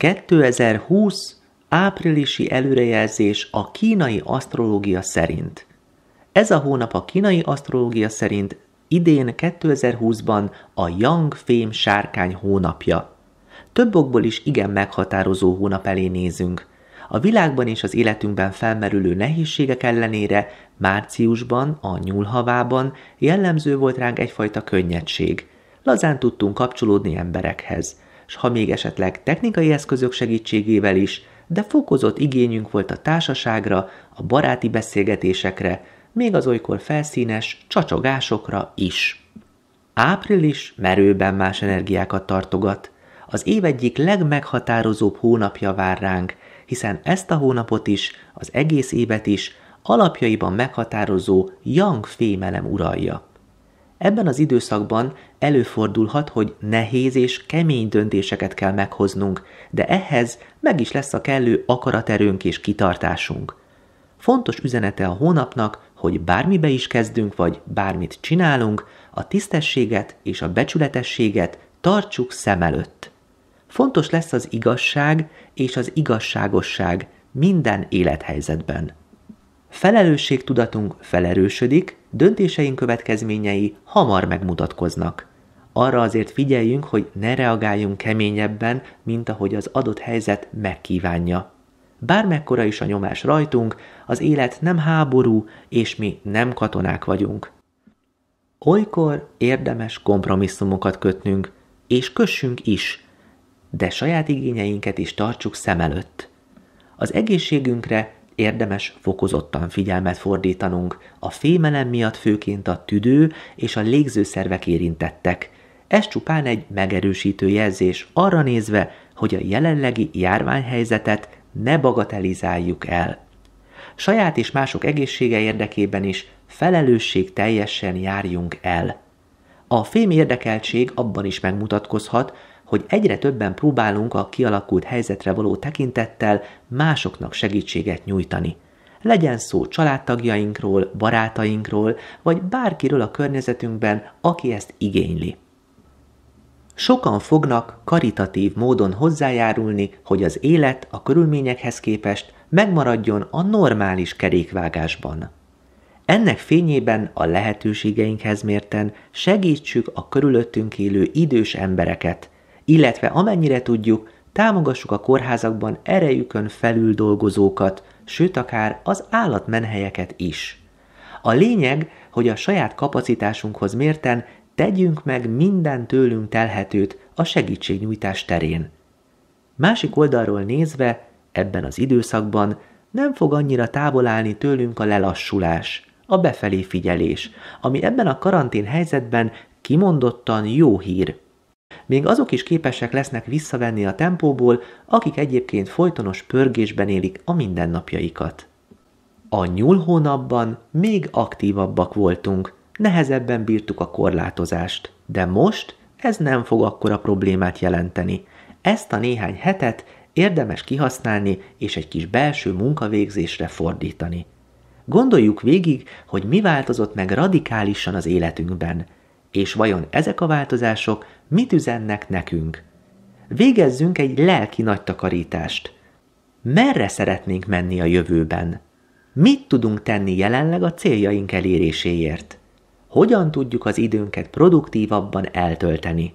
2020 áprilisi előrejelzés a kínai asztrológia szerint. Ez a hónap a kínai asztrológia szerint idén 2020-ban a Yang fém sárkány hónapja. Több okból is igen meghatározó hónap elé nézünk. A világban és az életünkben felmerülő nehézségek ellenére márciusban, a nyúlhavában jellemző volt ránk egyfajta könnyedség. Lazán tudtunk kapcsolódni emberekhez – s ha még esetleg technikai eszközök segítségével is, de fokozott igényünk volt a társaságra, a baráti beszélgetésekre, még az olykor felszínes csacsogásokra is. Április merőben más energiákat tartogat. Az év egyik legmeghatározóbb hónapja vár ránk, hiszen ezt a hónapot is, az egész évet is alapjaiban meghatározó yang fémelem uralja. Ebben az időszakban előfordulhat, hogy nehéz és kemény döntéseket kell meghoznunk, de ehhez meg is lesz a kellő akaraterőnk és kitartásunk. Fontos üzenete a hónapnak, hogy bármibe is kezdünk, vagy bármit csinálunk, a tisztességet és a becsületességet tartsuk szem előtt. Fontos lesz az igazság és az igazságosság minden élethelyzetben. Felelősségtudatunk felerősödik, döntéseink következményei hamar megmutatkoznak. Arra azért figyeljünk, hogy ne reagáljunk keményebben, mint ahogy az adott helyzet megkívánja. Bármekkora is a nyomás rajtunk, az élet nem háború, és mi nem katonák vagyunk. Olykor érdemes kompromisszumokat kötnünk, és kössünk is, de saját igényeinket is tartsuk szem előtt. Az egészségünkre érdemes fokozottan figyelmet fordítanunk. A fémelem miatt főként a tüdő és a légzőszervek érintettek. Ez csupán egy megerősítő jelzés arra nézve, hogy a jelenlegi járványhelyzetet ne bagatelizáljuk el. Saját és mások egészsége érdekében is felelősség teljesen járjunk el. A fém érdekeltség abban is megmutatkozhat, hogy egyre többen próbálunk a kialakult helyzetre való tekintettel másoknak segítséget nyújtani. Legyen szó családtagjainkról, barátainkról, vagy bárkiről a környezetünkben, aki ezt igényli. Sokan fognak karitatív módon hozzájárulni, hogy az élet a körülményekhez képest megmaradjon a normális kerékvágásban. Ennek fényében a lehetőségeinkhez mérten segítsük a körülöttünk élő idős embereket, illetve amennyire tudjuk, támogassuk a kórházakban erejükön felül dolgozókat, sőt akár az állatmenhelyeket is. A lényeg, hogy a saját kapacitásunkhoz mérten tegyünk meg minden tőlünk telhetőt a segítségnyújtás terén. Másik oldalról nézve, ebben az időszakban nem fog annyira távol állni tőlünk a lelassulás, a befelé figyelés, ami ebben a karantén helyzetben kimondottan jó hír, még azok is képesek lesznek visszavenni a tempóból, akik egyébként folytonos pörgésben élik a mindennapjaikat. A nyúl hónapban még aktívabbak voltunk, nehezebben bírtuk a korlátozást, de most ez nem fog akkora problémát jelenteni. Ezt a néhány hetet érdemes kihasználni és egy kis belső munkavégzésre fordítani. Gondoljuk végig, hogy mi változott meg radikálisan az életünkben – és vajon ezek a változások mit üzennek nekünk? Végezzünk egy lelki nagy takarítást. Merre szeretnénk menni a jövőben? Mit tudunk tenni jelenleg a céljaink eléréséért? Hogyan tudjuk az időnket produktívabban eltölteni?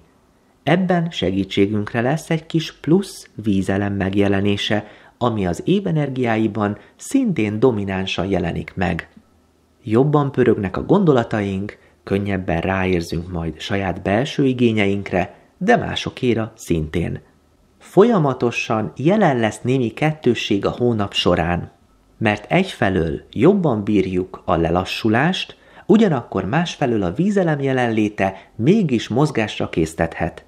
Ebben segítségünkre lesz egy kis plusz vízelem megjelenése, ami az évenergiáiban szintén dominánsan jelenik meg. Jobban pörögnek a gondolataink, Könnyebben ráérzünk majd saját belső igényeinkre, de másokéra szintén. Folyamatosan jelen lesz némi kettősség a hónap során, mert egyfelől jobban bírjuk a lelassulást, ugyanakkor másfelől a vízelem jelenléte mégis mozgásra késztethet.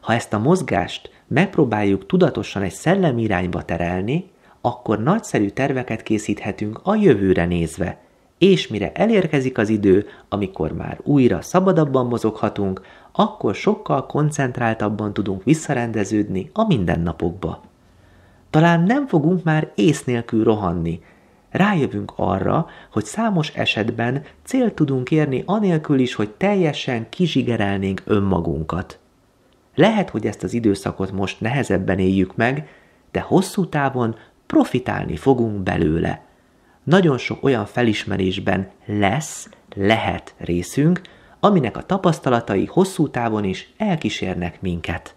Ha ezt a mozgást megpróbáljuk tudatosan egy szellemi irányba terelni, akkor nagyszerű terveket készíthetünk a jövőre nézve – és mire elérkezik az idő, amikor már újra szabadabban mozoghatunk, akkor sokkal koncentráltabban tudunk visszarendeződni a mindennapokba. Talán nem fogunk már ész nélkül rohanni, rájövünk arra, hogy számos esetben cél tudunk érni anélkül is, hogy teljesen kizsigerelnénk önmagunkat. Lehet, hogy ezt az időszakot most nehezebben éljük meg, de hosszú távon profitálni fogunk belőle – nagyon sok olyan felismerésben lesz, lehet részünk, aminek a tapasztalatai hosszú távon is elkísérnek minket.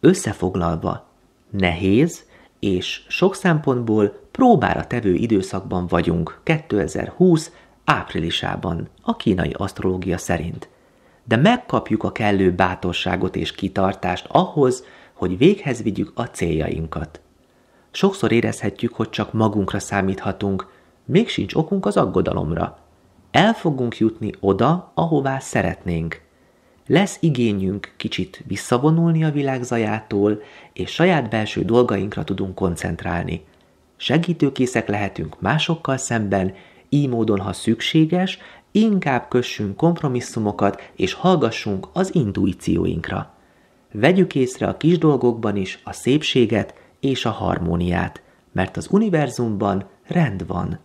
Összefoglalva, nehéz és sok szempontból próbára tevő időszakban vagyunk 2020 áprilisában, a kínai asztrológia szerint. De megkapjuk a kellő bátorságot és kitartást ahhoz, hogy véghez vigyük a céljainkat. Sokszor érezhetjük, hogy csak magunkra számíthatunk, még sincs okunk az aggodalomra. El fogunk jutni oda, ahová szeretnénk. Lesz igényünk kicsit visszavonulni a világ zajától, és saját belső dolgainkra tudunk koncentrálni. Segítőkészek lehetünk másokkal szemben, így módon, ha szükséges, inkább kössünk kompromisszumokat, és hallgassunk az intuícióinkra. Vegyük észre a kis dolgokban is a szépséget, és a harmóniát, mert az univerzumban rend van.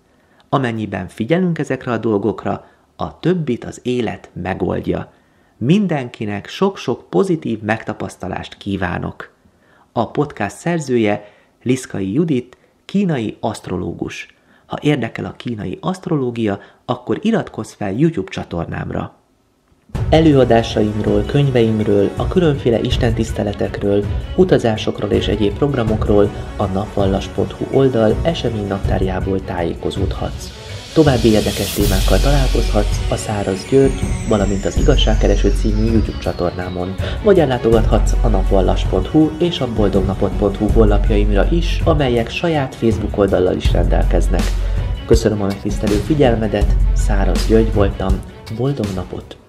Amennyiben figyelünk ezekre a dolgokra, a többit az élet megoldja. Mindenkinek sok-sok pozitív megtapasztalást kívánok. A podcast szerzője Liszkai Judit, kínai asztrológus. Ha érdekel a kínai asztrológia, akkor iratkozz fel YouTube csatornámra. Előadásaimról, könyveimről, a különféle istentiszteletekről, utazásokról és egyéb programokról a napvallas.hu oldal esemény naptárjából tájékozódhatsz. További érdekes témákkal találkozhatsz a Száraz György, valamint az Igazságkereső című YouTube csatornámon, vagy ellátogathatsz a napvallas.hu és a boldognapot.hu honlapjaimra is, amelyek saját Facebook oldallal is rendelkeznek. Köszönöm a megtisztelő figyelmedet, Száraz György voltam, boldog napot!